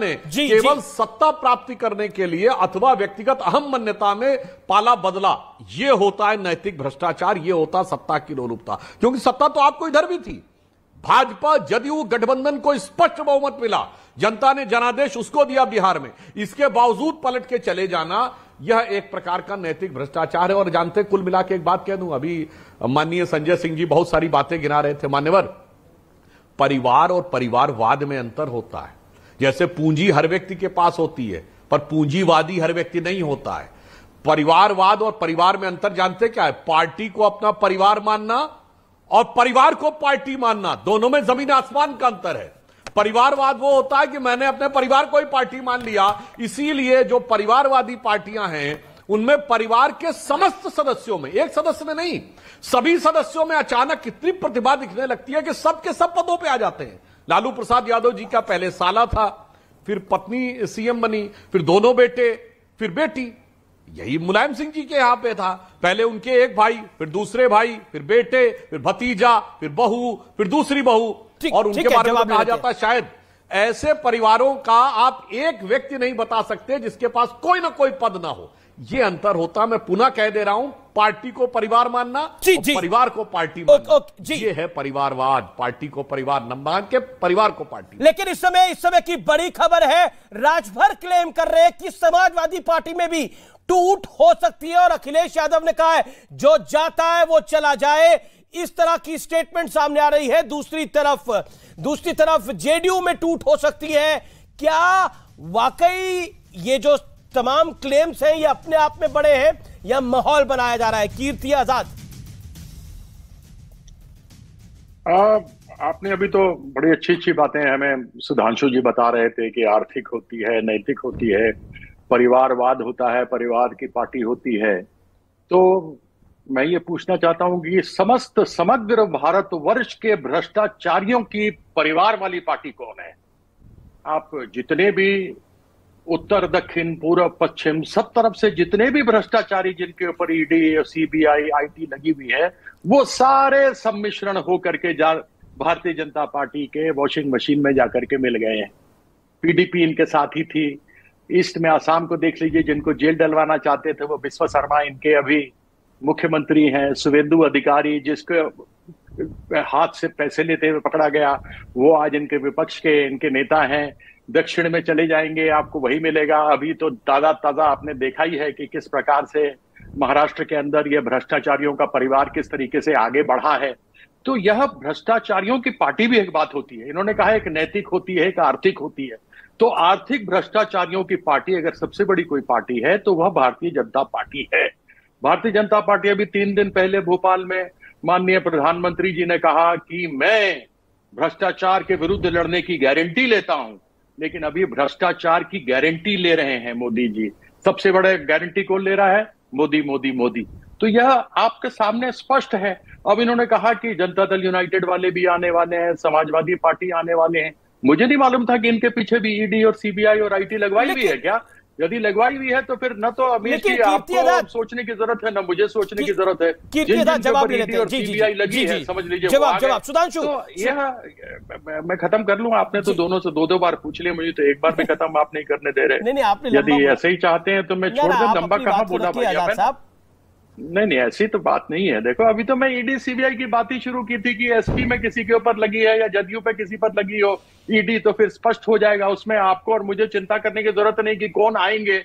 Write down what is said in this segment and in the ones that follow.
ने जी, केवल जी। सत्ता प्राप्ति करने के लिए अथवा व्यक्तिगत अहम मान्यता में पाला बदला ये होता है नैतिक भ्रष्टाचार ये होता सत्ता की लोलुपता क्योंकि सत्ता तो आपको इधर भी थी भाजपा जदयू गठबंधन को स्पष्ट बहुमत मिला जनता ने जनादेश उसको दिया बिहार में इसके बावजूद पलट के चले जाना यह एक प्रकार का नैतिक भ्रष्टाचार है और जानते कुल मिला के एक बात कह दूं अभी माननीय संजय सिंह जी बहुत सारी बातें गिना रहे थे मान्यवर परिवार और परिवारवाद में अंतर होता है जैसे पूंजी हर व्यक्ति के पास होती है पर पूंजीवादी हर व्यक्ति नहीं होता है परिवारवाद और परिवार में अंतर जानते क्या है पार्टी को अपना परिवार मानना और परिवार को पार्टी मानना दोनों में जमीन आसमान का अंतर है परिवारवाद वो होता है कि मैंने अपने परिवार को ही पार्टी मान लिया इसीलिए जो परिवारवादी पार्टियां हैं उनमें परिवार के समस्त सदस्यों में एक सदस्य में नहीं सभी सदस्यों में अचानक इतनी प्रतिभा दिखने लगती है कि सबके सब पदों पर आ जाते हैं लालू प्रसाद यादव जी का पहले साला था फिर पत्नी सीएम बनी फिर दोनों बेटे फिर बेटी यही मुलायम सिंह जी के यहां पे था पहले उनके एक भाई फिर दूसरे भाई फिर बेटे फिर भतीजा फिर बहू फिर दूसरी बहू और उनके बारे में कहा जाता शायद ऐसे परिवारों का आप एक व्यक्ति नहीं बता सकते जिसके पास कोई ना कोई पद ना हो यह अंतर होता मैं पुनः कह दे रहा हूं पार्टी को परिवार मानना जी, जी, परिवार को पार्टी मानना ओ, ओ, जी, ये है परिवारवाद पार्टी को परिवार न मान के परिवार को पार्टी लेकिन इस समय इस समय की बड़ी खबर है राजभर क्लेम कर रहे हैं कि समाजवादी पार्टी में भी टूट हो सकती है और अखिलेश यादव ने कहा है जो जाता है वो चला जाए इस तरह की स्टेटमेंट सामने आ रही है दूसरी तरफ दूसरी तरफ जेडीयू में टूट हो सकती है क्या वाकई ये जो तमाम क्लेम्स हैं ये अपने आप में बड़े हैं या माहौल बनाया जा रहा है कीर्ति आजाद आपने अभी तो बड़ी अच्छी अच्छी बातें हमें सुधांशु जी बता रहे थे कि आर्थिक होती है नैतिक होती है परिवारवाद होता है परिवार की पार्टी होती है तो मैं ये पूछना चाहता हूं कि समस्त समग्र भारत वर्ष के भ्रष्टाचारियों की परिवार वाली पार्टी कौन है आप जितने भी उत्तर दक्षिण पूर्व पश्चिम सब तरफ से जितने भी भ्रष्टाचारी जिनके ऊपर ईडी सीबीआई आईटी लगी हुई है वो सारे सम्मिश्रण होकर के जा भारतीय जनता पार्टी के वॉशिंग मशीन में जाकर के मिल गए हैं पीडीपी इनके साथ ही थी ईस्ट में आसाम को देख लीजिए जिनको जेल डलवाना चाहते थे वो विश्व शर्मा इनके अभी मुख्यमंत्री हैं सुवेंदु अधिकारी जिसके हाथ से पैसे लेते हुए पकड़ा गया वो आज इनके विपक्ष के इनके नेता हैं दक्षिण में चले जाएंगे आपको वही मिलेगा अभी तो ताजा ताजा आपने देखा ही है कि किस प्रकार से महाराष्ट्र के अंदर यह भ्रष्टाचारियों का परिवार किस तरीके से आगे बढ़ा है तो यह भ्रष्टाचारियों की पार्टी भी एक बात होती है इन्होंने कहा एक नैतिक होती है एक आर्थिक होती है तो आर्थिक भ्रष्टाचारियों की पार्टी अगर सबसे बड़ी कोई पार्टी है तो वह भारतीय जनता पार्टी है भारतीय जनता पार्टी अभी तीन दिन पहले भोपाल में माननीय प्रधानमंत्री जी ने कहा कि मैं भ्रष्टाचार के विरुद्ध लड़ने की गारंटी लेता हूं लेकिन अभी भ्रष्टाचार की गारंटी ले रहे हैं मोदी जी सबसे बड़े गारंटी कौन ले रहा है मोदी मोदी मोदी तो यह आपके सामने स्पष्ट है अब इन्होंने कहा कि जनता दल यूनाइटेड वाले भी आने वाले हैं समाजवादी पार्टी आने वाले हैं मुझे नहीं मालूम था कि इनके पीछे भी ईडी e और सीबीआई और आईटी लगवाई भी है क्या यदि लगवाई हुई है तो फिर न तो अमीर की आपको सोचने की जरूरत है न मुझे सोचने की जरूरत है जवाब लगी है समझ लीजिए सुधांशु तो यह मैं खत्म कर लू आपने तो दोनों से दो दो बार पूछ लिया मुझे तो एक बार भी खत्म आप नहीं करने दे रहे यदि ऐसे ही चाहते हैं तो मैं छोड़ दूं लंबा कहा बोला भाई नहीं नहीं ऐसी तो बात नहीं है देखो अभी तो मैं ईडी e सीबीआई की बात ही शुरू की थी कि एसपी में किसी के ऊपर लगी है या जदयू पे किसी पर लगी हो ईडी e तो फिर स्पष्ट हो जाएगा उसमें आपको और मुझे चिंता करने की जरूरत नहीं कि कौन आएंगे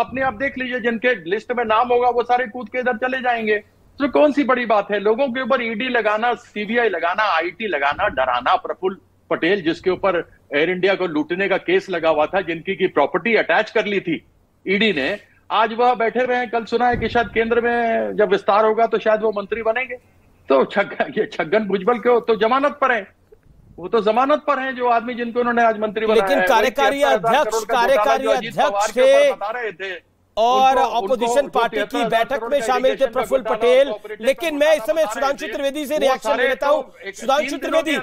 अपने आप देख लीजिए जिनके लिस्ट में नाम होगा वो सारे कूद के इधर चले जाएंगे तो कौन सी बड़ी बात है लोगों के ऊपर ईडी e लगाना सीबीआई लगाना आईटी लगाना डराना प्रफुल्ल पटेल जिसके ऊपर एयर इंडिया को लूटने का केस लगा हुआ था जिनकी की प्रॉपर्टी अटैच कर ली थी ईडी ने आज वह बैठे हुए हैं कल सुना है कि शायद केंद्र में जब विस्तार होगा तो शायद वो मंत्री बनेंगे तो छग्गन ये छगन भुजबल के तो जमानत पर है वो तो जमानत पर हैं जो आदमी जिनको उन्होंने आज मंत्री बनाया लेकिन कार्यकारी अध्यक्ष कार्यकारी अध्यक्ष थे और ऑपोजिशन पार्टी की बैठक में शामिल थे प्रफुल्ल पटेल लेकिन मैं इस समय सुधांशु त्रिवेदी से रिएक्शन लेता हूं तो सुधांशु त्रिवेदी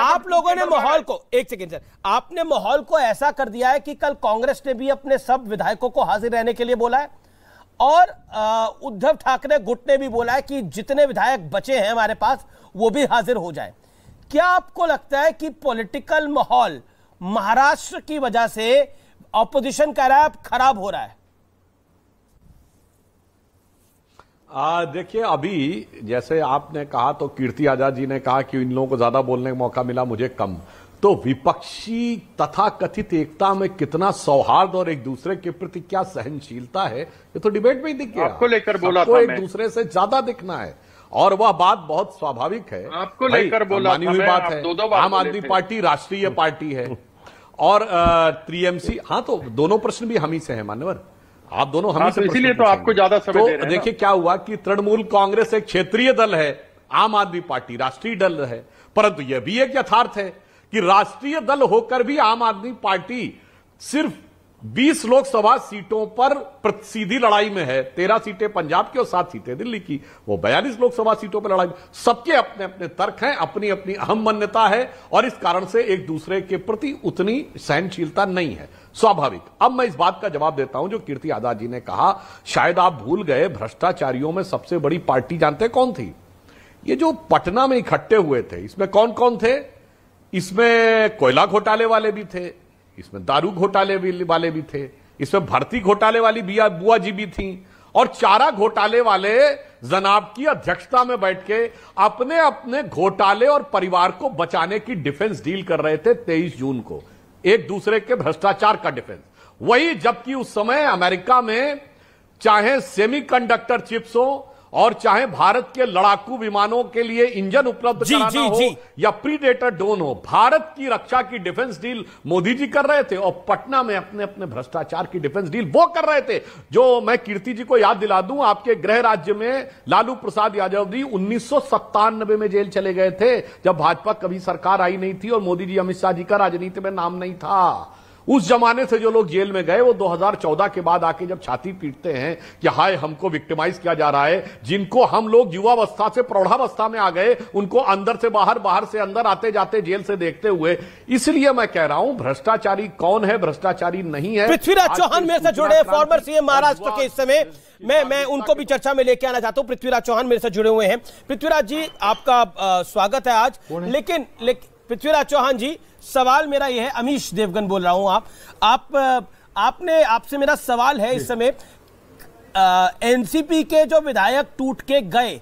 आप लोगों ने माहौल को एक सेकेंड सर आपने माहौल को ऐसा कर दिया है कि कल कांग्रेस ने भी अपने सब विधायकों को हाजिर रहने के लिए बोला है और उद्धव ठाकरे गुट ने भी बोला है कि जितने विधायक बचे हैं हमारे पास वो भी हाजिर हो जाए क्या आपको लगता है कि पॉलिटिकल माहौल महाराष्ट्र की वजह से ऑपोजिशन का रहा खराब हो रहा है देखिए अभी जैसे आपने कहा तो कीर्ति आजाद जी ने कहा कि इन लोगों को ज्यादा बोलने का मौका मिला मुझे कम तो विपक्षी तथा कथित एकता में कितना सौहार्द और एक दूसरे के प्रति क्या सहनशीलता है ये तो डिबेट में ही दिख गया आपको लेकर बोला था एक दूसरे से ज्यादा दिखना है और वह बात बहुत स्वाभाविक है आपको लेकर बोला मानी हुई बात है आम आदमी पार्टी राष्ट्रीय पार्टी है और त्रिएमसी हाँ तो दोनों प्रश्न भी हम ही से है मान्यवर आप दोनों हम हाँ, तो इसीलिए तो आपको ज्यादा समय तो देखिए क्या हुआ कि तृणमूल कांग्रेस एक क्षेत्रीय दल है आम आदमी पार्टी राष्ट्रीय दल है परंतु यह भी एक यथार्थ है कि राष्ट्रीय दल होकर भी आम आदमी पार्टी सिर्फ बीस लोकसभा सीटों पर सीधी लड़ाई में है तेरह सीटें पंजाब की और सात सीटें दिल्ली की वो बयालीस लोकसभा सीटों पर लड़ाई सबके अपने अपने तर्क हैं अपनी अपनी अहम मान्यता है और इस कारण से एक दूसरे के प्रति उतनी सहनशीलता नहीं है स्वाभाविक अब मैं इस बात का जवाब देता हूं जो कीर्ति आजाद जी ने कहा शायद आप भूल गए भ्रष्टाचारियों में सबसे बड़ी पार्टी जानते कौन थी ये जो पटना में इकट्ठे हुए थे इसमें कौन कौन थे इसमें कोयला घोटाले वाले भी थे इसमें दारू घोटाले वाले भी थे इसमें भर्ती घोटाले वाली बिया बुआ जी भी थी और चारा घोटाले वाले जनाब की अध्यक्षता में बैठ के अपने अपने घोटाले और परिवार को बचाने की डिफेंस डील कर रहे थे तेईस जून को एक दूसरे के भ्रष्टाचार का डिफेंस वही जबकि उस समय अमेरिका में चाहे सेमीकंडक्टर चिप्स हो और चाहे भारत के लड़ाकू विमानों के लिए इंजन उपलब्ध जी, कराना जी, हो जी. या प्रीडेटर ड्रोन हो भारत की रक्षा की डिफेंस डील मोदी जी कर रहे थे और पटना में अपने अपने भ्रष्टाचार की डिफेंस डील वो कर रहे थे जो मैं कीर्ति जी को याद दिला दूं आपके गृह राज्य में लालू प्रसाद यादव जी उन्नीस में जेल चले गए थे जब भाजपा कभी सरकार आई नहीं थी और मोदी जी अमित शाह जी का राजनीति में नाम नहीं था उस जमाने से जो लोग जेल में गए वो 2014 के बाद आके जब छाती पीटते हैं कि हाय हमको विक्टिमाइज किया जा रहा है जिनको हम लोग युवावस्था से प्रौढ़ावस्था में आ गए उनको अंदर से बाहर बाहर से अंदर आते जाते जेल से देखते हुए इसलिए मैं कह रहा हूं भ्रष्टाचारी कौन है भ्रष्टाचारी नहीं है पृथ्वीराज चौहान मेरे से जुड़े फॉर्मर सीएम महाराष्ट्र के इस समय मैं मैं उनको भी चर्चा में लेके आना चाहता हूँ पृथ्वीराज चौहान मेरे से जुड़े हुए हैं पृथ्वीराज जी आपका स्वागत है आज लेकिन पृथ्वीराज चौहान जी सवाल मेरा यह है अमीश देवगन बोल रहा हूं आप आप आपने आपसे मेरा सवाल है इस समय एनसीपी के जो विधायक टूट के गए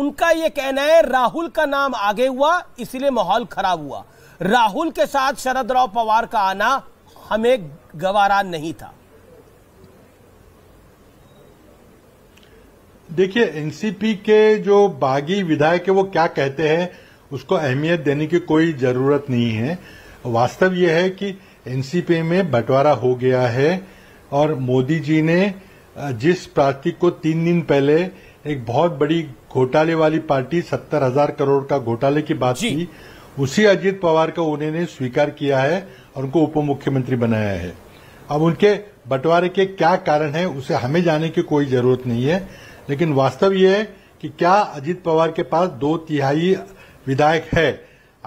उनका यह कहना है राहुल का नाम आगे हुआ इसलिए माहौल खराब हुआ राहुल के साथ शरद राव पवार का आना हमें गवारा नहीं था देखिए एनसीपी के जो बागी विधायक है वो क्या कहते हैं उसको अहमियत देने की कोई जरूरत नहीं है वास्तव यह है कि एनसीपी में बंटवारा हो गया है और मोदी जी ने जिस पार्टी को तीन दिन पहले एक बहुत बड़ी घोटाले वाली पार्टी सत्तर हजार करोड़ का घोटाले की बात की उसी अजीत पवार को उन्होंने स्वीकार किया है और उनको उप मुख्यमंत्री बनाया है अब उनके बंटवारे के क्या कारण है उसे हमें जाने की कोई जरूरत नहीं है लेकिन वास्तव यह है कि क्या अजीत पवार के पास दो तिहाई विधायक है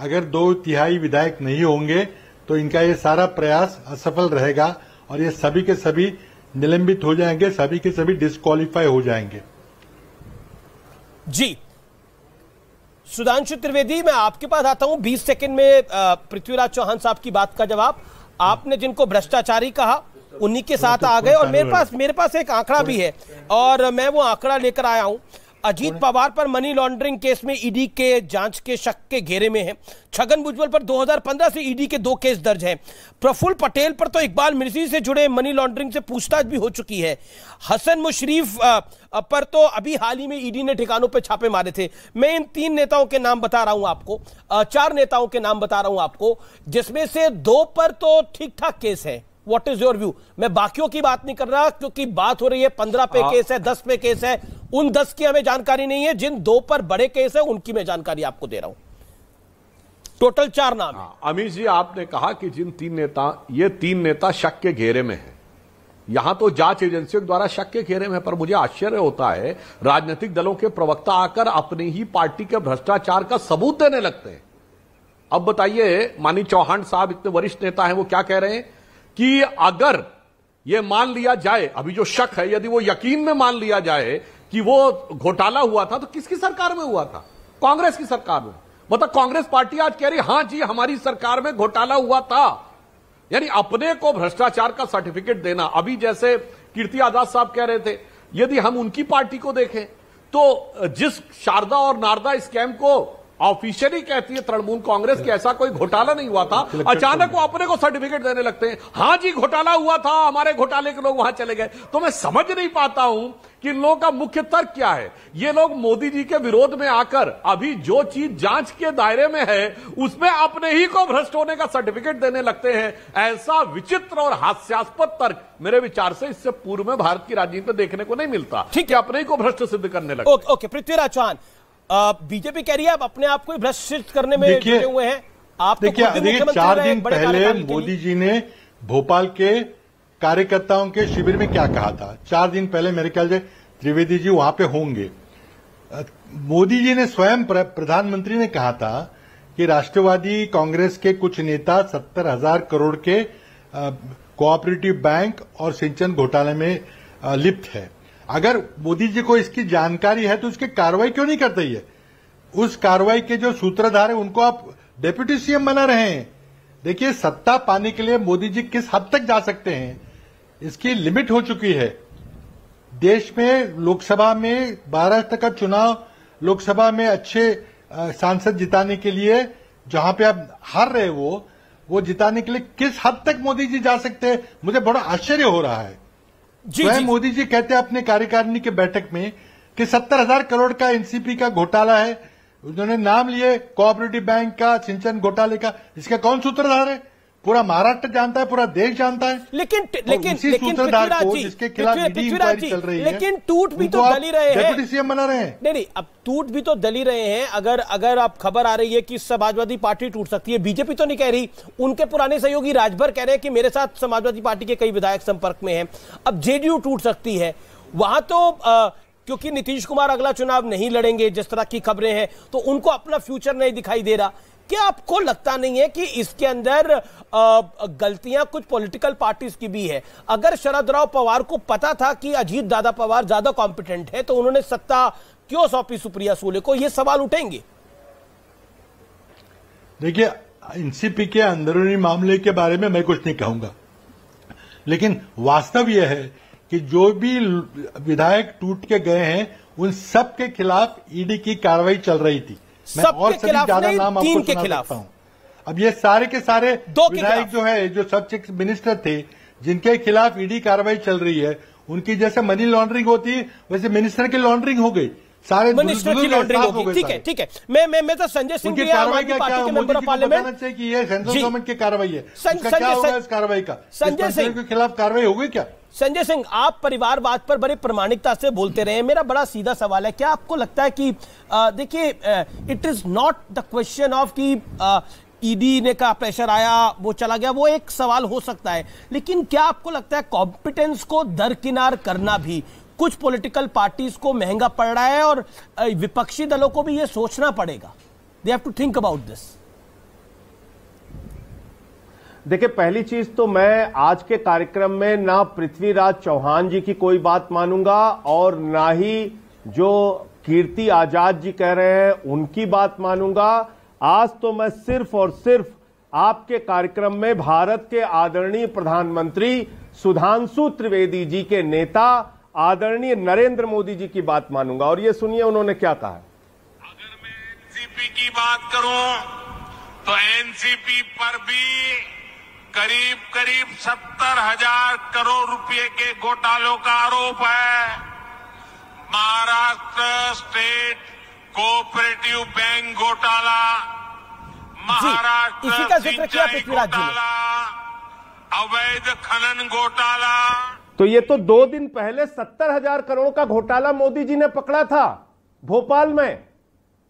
अगर दो तिहाई विधायक नहीं होंगे तो इनका ये सारा प्रयास असफल रहेगा और ये सभी के सभी निलंबित हो जाएंगे सभी के सभी डिस्कालीफाई हो जाएंगे जी सुधांशु त्रिवेदी मैं आपके पास आता हूं 20 सेकंड में पृथ्वीराज चौहान साहब की बात का जवाब आपने जिनको भ्रष्टाचारी कहा उन्हीं के साथ तो आ गए और मेरे पास मेरे पास एक आंकड़ा भी है और मैं वो आंकड़ा लेकर आया हूं अजीत पवार पर मनी लॉन्ड्रिंग केस में ईडी के जांच के शक के घेरे में है छगन भुजबल पर 2015 से ईडी के दो केस दर्ज हैं प्रफुल्ल पटेल पर तो इकबाल मिर्जी से जुड़े मनी लॉन्ड्रिंग से पूछताछ भी हो चुकी है हसन मुशरीफ पर तो अभी हाल ही में ईडी ने ठिकानों पर छापे मारे थे मैं इन तीन नेताओं के नाम बता रहा हूं आपको चार नेताओं के नाम बता रहा हूं आपको जिसमें से दो पर तो ठीक ठाक केस है व्हाट इज योर व्यू मैं बाकियों की बात नहीं कर रहा क्योंकि बात हो रही है पंद्रह पे हाँ। केस है दस पे केस है उन दस की हमें जानकारी नहीं है जिन दो पर बड़े केस है उनकी मैं जानकारी आपको दे रहा हूं टोटल चार नाम हाँ, अमित जी आपने कहा कि जिन तीन नेता ये तीन नेता शक के घेरे में है यहां तो जांच एजेंसियों द्वारा शक के घेरे में पर मुझे आश्चर्य होता है राजनीतिक दलों के प्रवक्ता आकर अपनी ही पार्टी के भ्रष्टाचार का सबूत देने लगते हैं अब बताइए मानी चौहान साहब इतने वरिष्ठ नेता हैं वो क्या कह रहे हैं कि अगर ये मान लिया जाए अभी जो शक है यदि वो यकीन में मान लिया जाए कि वो घोटाला हुआ था तो किसकी सरकार में हुआ था कांग्रेस की सरकार में मतलब कांग्रेस पार्टी आज कह रही हां जी हमारी सरकार में घोटाला हुआ था यानी अपने को भ्रष्टाचार का सर्टिफिकेट देना अभी जैसे कीर्ति आजाद साहब कह रहे थे यदि हम उनकी पार्टी को देखें तो जिस शारदा और नारदा स्कैम को ऑफिशियली कहती है तृणमूल कांग्रेस की ऐसा कोई घोटाला नहीं हुआ था अचानक वो अपने को सर्टिफिकेट देने लगते हैं हाँ जी घोटाला हुआ था हमारे घोटाले के लोग वहां चले गए तो मैं समझ नहीं पाता हूं कि इन लोगों का मुख्य तर्क क्या है ये लोग मोदी जी के विरोध में आकर अभी जो चीज जांच के दायरे में है उसमें अपने ही को भ्रष्ट होने का सर्टिफिकेट देने लगते हैं ऐसा विचित्र और हास्यास्पद तर्क मेरे विचार से इससे पूर्व में भारत की राजनीति में देखने को नहीं मिलता ठीक है अपने ही को भ्रष्ट सिद्ध करने लगता okay, okay Prithviraj Chauhan BJP कह रही है आप अपने आप को भ्रष्ट करने में जुटे हुए हैं आप तो देखिए चार दिन पहले मोदी जी ने भोपाल के कार्यकर्ताओं के शिविर में क्या कहा था चार दिन पहले मेरे ख्याल से त्रिवेदी जी वहां पे होंगे मोदी जी ने स्वयं प्रधानमंत्री ने कहा था कि राष्ट्रवादी कांग्रेस के कुछ नेता सत्तर हजार करोड़ के कोऑपरेटिव बैंक और सिंचन घोटाले में लिप्त है अगर मोदी जी को इसकी जानकारी है तो उसकी कार्रवाई क्यों नहीं करते ये उस कार्रवाई के जो सूत्रधार है उनको आप डेप्यूटी सीएम बना रहे हैं देखिए सत्ता पाने के लिए मोदी जी किस हद तक जा सकते हैं इसकी लिमिट हो चुकी है देश में लोकसभा में तक का चुनाव लोकसभा में अच्छे सांसद जिताने के लिए जहां पे आप हार रहे वो वो जिताने के लिए किस हद तक मोदी जी जा सकते हैं मुझे बड़ा आश्चर्य हो रहा है जी, जी मोदी जी कहते हैं अपने कार्यकारिणी के बैठक में कि सत्तर हजार करोड़ का एनसीपी का घोटाला है उन्होंने नाम लिए कोऑपरेटिव बैंक का सिंचन घोटाले का इसका कौन सूत्रधार है पूरा महाराष्ट्र जानता है पूरा देश जानता है लेकिन लेकिन लेकिन जिसके खिलाफ चल रही है लेकिन टूट भी तो दली रहे हैं सीएम बना रहे हैं नहीं नहीं अब टूट भी तो दली रहे हैं अगर अगर आप खबर आ रही है कि समाजवादी पार्टी टूट सकती है बीजेपी तो नहीं कह रही उनके पुराने सहयोगी राजभर कह रहे हैं कि मेरे साथ समाजवादी पार्टी के कई विधायक संपर्क में हैं अब जेडीयू टूट सकती है वहां तो आ, क्योंकि नीतीश कुमार अगला चुनाव नहीं लड़ेंगे जिस तरह की खबरें हैं तो उनको अपना फ्यूचर नहीं दिखाई दे रहा क्या आपको लगता नहीं है कि इसके अंदर गलतियां कुछ पॉलिटिकल पार्टीज की भी है अगर शरद राव पवार को पता था कि अजीत दादा पवार ज्यादा कॉम्पिटेंट है तो उन्होंने सत्ता क्यों सौंपी सुप्रिया सूले को यह सवाल उठेंगे देखिए एनसीपी के अंदरूनी मामले के बारे में मैं कुछ नहीं कहूंगा लेकिन वास्तव यह है कि जो भी विधायक टूट के गए हैं उन सब के खिलाफ ईडी की कार्रवाई चल रही थी सबके खिलाफ नाम तीन के खिलाफ अब ये सारे के सारे दो विधायक जो है जो सब चीफ मिनिस्टर थे जिनके खिलाफ ईडी कार्रवाई चल रही है उनकी जैसे मनी लॉन्ड्रिंग होती है वैसे मिनिस्टर की लॉन्ड्रिंग हो गई सारे की लॉन्ड्रिंग होगी ठीक है ठीक है मैं मैं मैं तो संजय सिंह भी आम आदमी के मेंबर ऑफ पार्लियामेंट कि ये सेंट्रल गवर्नमेंट की कार्रवाई है संजय कार्रवाई का संजय सिंह के खिलाफ कार्रवाई होगी क्या संजय सिंह आप परिवारवाद पर बड़ी प्रमाणिकता से बोलते रहे मेरा बड़ा सीधा सवाल है क्या आपको लगता है कि देखिए it is not the question of की ईडी ने का प्रेशर आया वो चला गया वो एक सवाल हो सकता है लेकिन क्या आपको लगता है कॉम्पिटेंस को दरकिनार करना भी कुछ पॉलिटिकल पार्टीज को महंगा पड़ रहा है और विपक्षी दलों को भी ये सोचना पड़ेगा they have to think about this देखिए पहली चीज तो मैं आज के कार्यक्रम में ना पृथ्वीराज चौहान जी की कोई बात मानूंगा और ना ही जो कीर्ति आजाद जी कह रहे हैं उनकी बात मानूंगा आज तो मैं सिर्फ और सिर्फ आपके कार्यक्रम में भारत के आदरणीय प्रधानमंत्री सुधांशु त्रिवेदी जी के नेता आदरणीय नरेंद्र मोदी जी की बात मानूंगा और ये सुनिए उन्होंने क्या कहा अगर मैं एनसीपी की बात करूं तो एनसीपी पर भी करीब करीब सत्तर हजार करोड़ रुपए के घोटालों का आरोप है महाराष्ट्र स्टेट कोऑपरेटिव बैंक घोटाला महाराष्ट्र सिंचाई घोटाला अवैध खनन घोटाला तो ये तो दो दिन पहले सत्तर हजार करोड़ का घोटाला मोदी जी ने पकड़ा था भोपाल में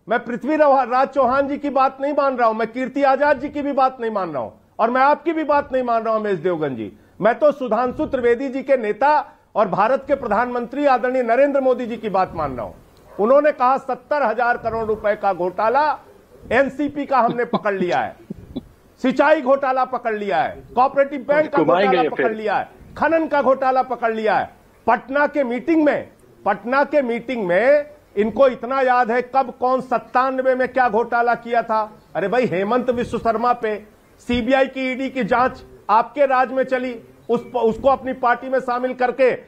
मैं पृथ्वी राज चौहान जी की बात नहीं मान रहा हूं मैं कीर्ति आजाद जी की भी बात नहीं मान रहा हूं और मैं आपकी भी बात नहीं मान रहा हूं अमेश देवगन जी मैं तो सुधांशु त्रिवेदी जी के नेता और भारत के प्रधानमंत्री आदरणीय नरेंद्र मोदी जी की बात मान रहा हूं उन्होंने कहा सत्तर हजार करोड़ रुपए का घोटाला एनसीपी का हमने पकड़ लिया है सिंचाई घोटाला पकड़ लिया है कॉपरेटिव बैंक का घोटाला पकड़ लिया है खनन का घोटाला पकड़ लिया है पटना के मीटिंग में पटना के मीटिंग में इनको इतना याद है कब कौन सत्तानवे में क्या घोटाला किया था अरे भाई हेमंत विश्व शर्मा पे सीबीआई की ईडी की जांच आपके राज में चली उस, उसको अपनी पार्टी में शामिल करके